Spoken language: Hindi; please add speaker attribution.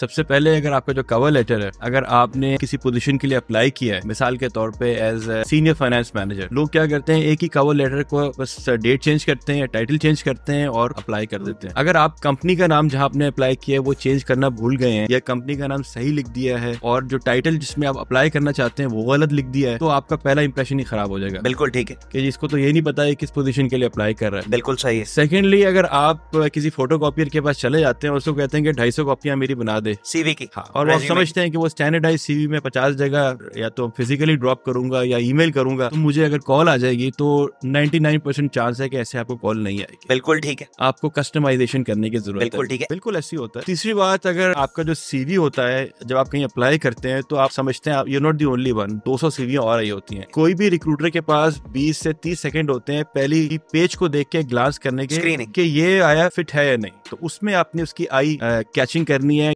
Speaker 1: सबसे पहले अगर आपका जो कवर लेटर है अगर आपने किसी पोजीशन के लिए अप्लाई किया है मिसाल के तौर पे एज सीनियर फाइनेंस मैनेजर लोग क्या करते हैं एक ही कवर लेटर को बस डेट चेंज करते हैं टाइटल चेंज करते हैं और अप्लाई कर देते हैं अगर आप कंपनी का नाम जहां आपने अप्लाई किया है वो चेंज करना भूल गए हैं या कंपनी का नाम सही लिख दिया है और जो टाइटल जिसमें आप अप्लाई करना चाहते हैं वो गलत लिख दिया है तो आपका पहला इंप्रेशन ही खराब हो जाएगा बिल्कुल ठीक है कि इसको तो ये नहीं पता है किस पोजीशन के लिए अप्लाई कर रहा है बिल्कुल सही है सेकेंडली अगर आप किसी फोटो के पास चले जाते हैं और उसको कहते हैं कि ढाई सौ कॉपियां मेरी बना दे सीवी की हाँ और वो समझते हैं कि वो स्टैंडर्डाइज सीवी में पचास जगह या तो फिजिकली ड्रॉप करूंगा या ईमेल करूंगा तो मुझे अगर कॉल आ जाएगी तो 99% चांस है कि ऐसे आपको कॉल नहीं आएगी बिल्कुल ठीक है आपको कस्टमाइजेशन करने की जरूरत बिल्कुल ठीक है
Speaker 2: बिल्कुल ऐसी होता है
Speaker 1: तीसरी बात अगर आपका जो सीवी होता है जब आप कहीं अप्लाई करते हैं तो आप समझते हैं you not the only one दो सौ सीवी और आई होती है कोई भी रिक्रूटर के पास बीस से तीस सेकेंड होते हैं पहली पेज को देख के ग्लास करने के ये आया फिट है या नहीं तो उसमें आपने उसकी आई कैचिंग करनी है